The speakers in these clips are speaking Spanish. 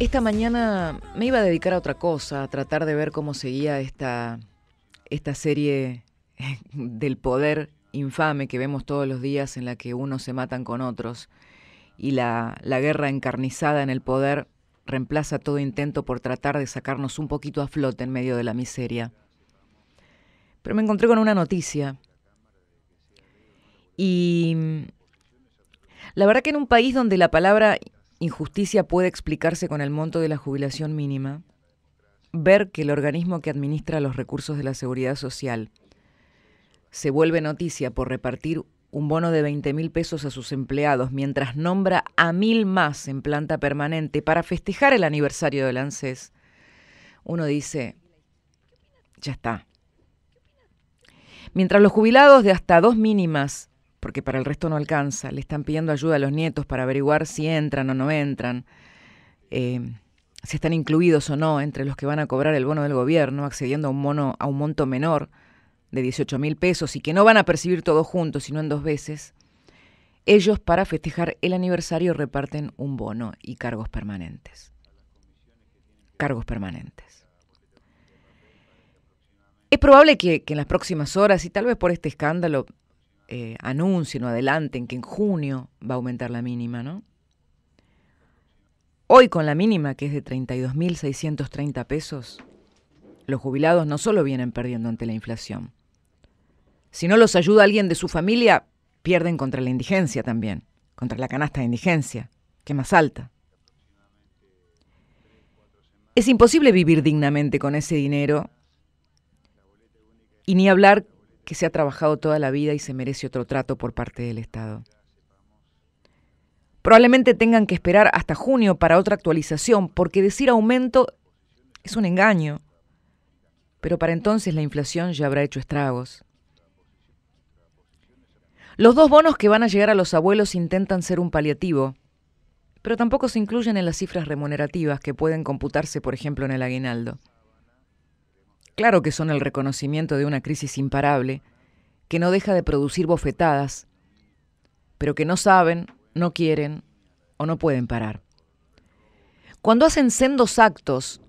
Esta mañana me iba a dedicar a otra cosa, a tratar de ver cómo seguía esta, esta serie del poder infame que vemos todos los días en la que unos se matan con otros y la, la guerra encarnizada en el poder reemplaza todo intento por tratar de sacarnos un poquito a flote en medio de la miseria. Pero me encontré con una noticia. Y mm, la verdad que en un país donde la palabra injusticia puede explicarse con el monto de la jubilación mínima, ver que el organismo que administra los recursos de la seguridad social se vuelve noticia por repartir un bono de 20 mil pesos a sus empleados mientras nombra a mil más en planta permanente para festejar el aniversario del ANSES, uno dice, ya está. Mientras los jubilados de hasta dos mínimas porque para el resto no alcanza. Le están pidiendo ayuda a los nietos para averiguar si entran o no entran, eh, si están incluidos o no entre los que van a cobrar el bono del gobierno, accediendo a un, mono, a un monto menor de 18 mil pesos y que no van a percibir todo juntos, sino en dos veces. Ellos para festejar el aniversario reparten un bono y cargos permanentes. Cargos permanentes. Es probable que, en las próximas horas, y tal vez por este escándalo, eh, anuncien o adelanten que en junio va a aumentar la mínima, ¿no? Hoy con la mínima, que es de 32.630 pesos, los jubilados no solo vienen perdiendo ante la inflación. Si no los ayuda alguien de su familia, pierden contra la indigencia también, contra la canasta de indigencia, que es más alta. Es imposible vivir dignamente con ese dinero y ni hablar que se ha trabajado toda la vida y se merece otro trato por parte del Estado. Probablemente tengan que esperar hasta junio para otra actualización, porque decir aumento es un engaño. Pero para entonces la inflación ya habrá hecho estragos. Los dos bonos que van a llegar a los abuelos intentan ser un paliativo, pero tampoco se incluyen en las cifras remunerativas que pueden computarse, por ejemplo, en el aguinaldo. Claro que son el reconocimiento de una crisis imparable, que no deja de producir bofetadas, pero que no saben, no quieren o no pueden parar. Cuando hacen sendos actos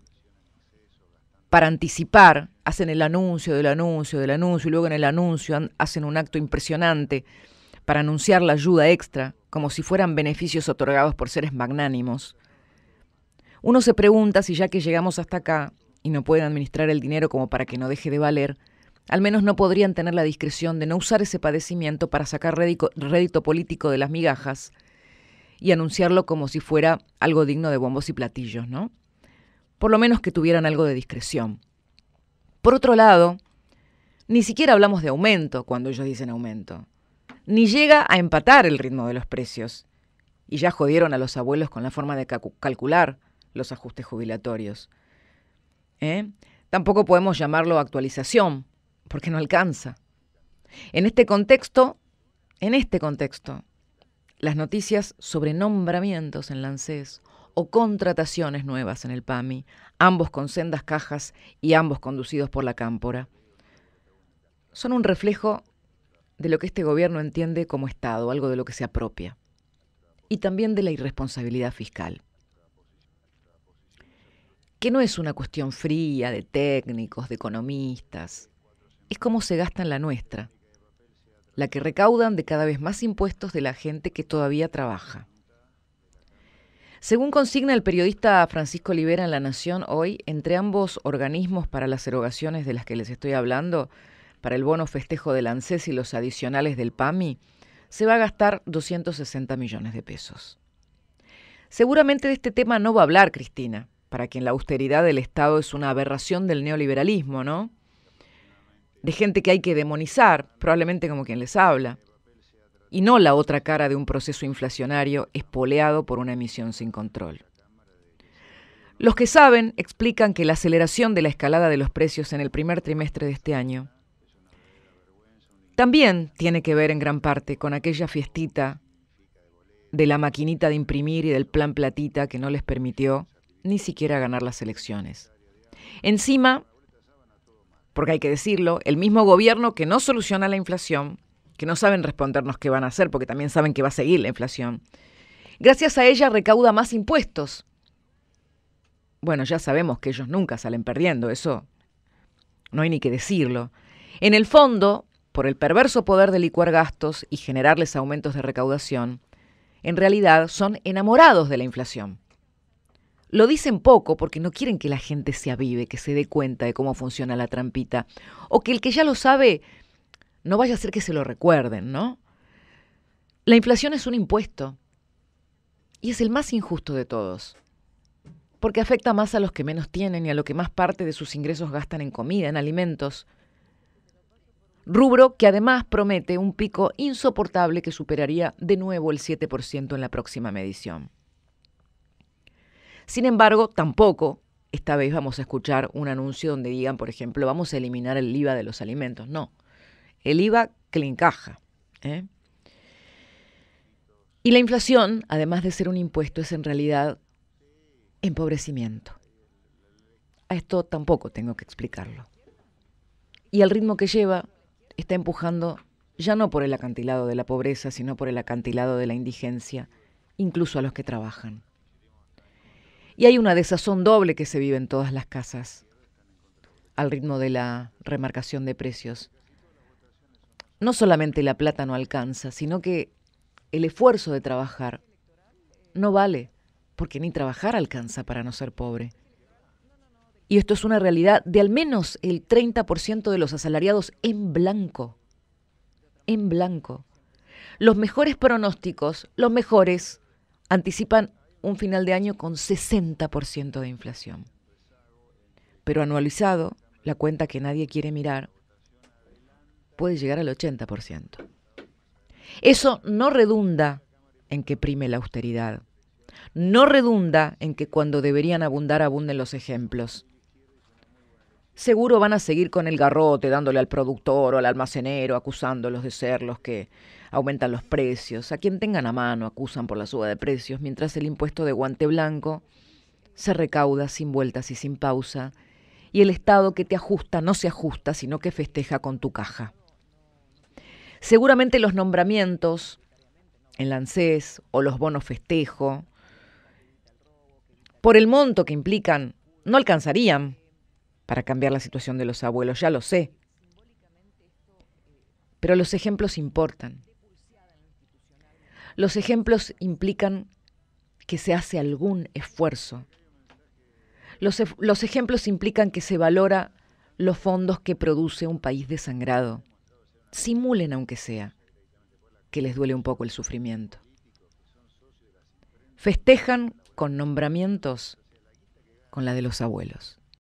para anticipar, hacen el anuncio del anuncio del anuncio y luego en el anuncio hacen un acto impresionante para anunciar la ayuda extra, como si fueran beneficios otorgados por seres magnánimos. Uno se pregunta si ya que llegamos hasta acá, y no pueden administrar el dinero como para que no deje de valer, al menos no podrían tener la discreción de no usar ese padecimiento para sacar rédito, político de las migajas y anunciarlo como si fuera algo digno de bombos y platillos, ¿no? Por lo menos que tuvieran algo de discreción. Por otro lado, ni siquiera hablamos de aumento cuando ellos dicen aumento. Ni llega a empatar el ritmo de los precios. Y ya jodieron a los abuelos con la forma de calcular los ajustes jubilatorios. ¿eh? Tampoco podemos llamarlo actualización, porque no alcanza. En este contexto, en este contexto, las noticias sobre nombramientos en Lancés o contrataciones nuevas en el PAMI, ambos con sendas cajas y ambos conducidos por la cámpora, son un reflejo de lo que este gobierno entiende como Estado, algo de lo que se apropia, y también de la irresponsabilidad fiscal que no es una cuestión fría de técnicos, de economistas, es cómo se gasta en la nuestra, la que recaudan de cada vez más impuestos de la gente que todavía trabaja. Según consigna el periodista Francisco Olivera en La Nación hoy, entre ambos organismos para las erogaciones de las que les estoy hablando, para el bono festejo del ANSES y los adicionales del PAMI, se va a gastar 260 millones de pesos. Seguramente de este tema no va a hablar Cristina, para quien la austeridad del Estado es una aberración del neoliberalismo, ¿no? De gente que hay que demonizar, probablemente como quien les habla, y no la otra cara de un proceso inflacionario espoleado por una emisión sin control. Los que saben explican que la aceleración de la escalada de los precios en el primer trimestre de este año también tiene que ver en gran parte con aquella fiestita de la maquinita de imprimir y del plan platita que no les permitió ni siquiera ganar las elecciones. Encima, porque hay que decirlo, el mismo gobierno que no soluciona la inflación, que no saben respondernos qué van a hacer, porque también saben que va a seguir la inflación, gracias a ella recauda más impuestos. Bueno, ya sabemos que ellos nunca salen perdiendo, eso no hay ni que decirlo. En el fondo, por el perverso poder de licuar gastos y generarles aumentos de recaudación, en realidad son enamorados de la inflación. Lo dicen poco porque no quieren que la gente se avive, que se dé cuenta de cómo funciona la trampita. O que el que ya lo sabe no vaya a ser que se lo recuerden, ¿no? La inflación es un impuesto y es el más injusto de todos, porque afecta más a los que menos tienen y a lo que más parte de sus ingresos gastan en comida, en alimentos. Rubro que además promete un pico insoportable que superaría de nuevo el 7% en la próxima medición. Sin embargo, tampoco esta vez vamos a escuchar un anuncio donde digan, por ejemplo, vamos a eliminar el IVA de los alimentos. No, el IVA que encaja. ¿eh? Y la inflación, además de ser un impuesto, es en realidad empobrecimiento. A esto tampoco tengo que explicarlo. Y el ritmo que lleva está empujando ya no por el acantilado de la pobreza, sino por el acantilado de la indigencia, incluso a los que trabajan. Y hay una desazón doble que se vive en todas las casas al ritmo de la remarcación de precios. No solamente la plata no alcanza, sino que el esfuerzo de trabajar no vale, porque ni trabajar alcanza para no ser pobre. Y esto es una realidad de al menos el 30% de los asalariados en blanco. En blanco. Los mejores pronósticos, los mejores, anticipan un final de año con 60% de inflación. Pero anualizado, la cuenta que nadie quiere mirar, puede llegar al 80%. Eso no redunda en que prime la austeridad. No redunda en que cuando deberían abundar abunden los ejemplos seguro van a seguir con el garrote dándole al productor o al almacenero, acusándolos de ser los que aumentan los precios. A quien tengan a mano acusan por la suba de precios, mientras el impuesto de guante blanco se recauda sin vueltas y sin pausa, y el Estado que te ajusta no se ajusta, sino que festeja con tu caja. Seguramente los nombramientos en ANSES o los bonos festejo, por el monto que implican, no alcanzarían para cambiar la situación de los abuelos, ya lo sé. Pero los ejemplos importan. Los ejemplos implican que se hace algún esfuerzo. Los, ejemplos implican que se valora los fondos que produce un país desangrado. Simulen, aunque sea, que les duele un poco el sufrimiento. Festejan con nombramientos con la de los abuelos.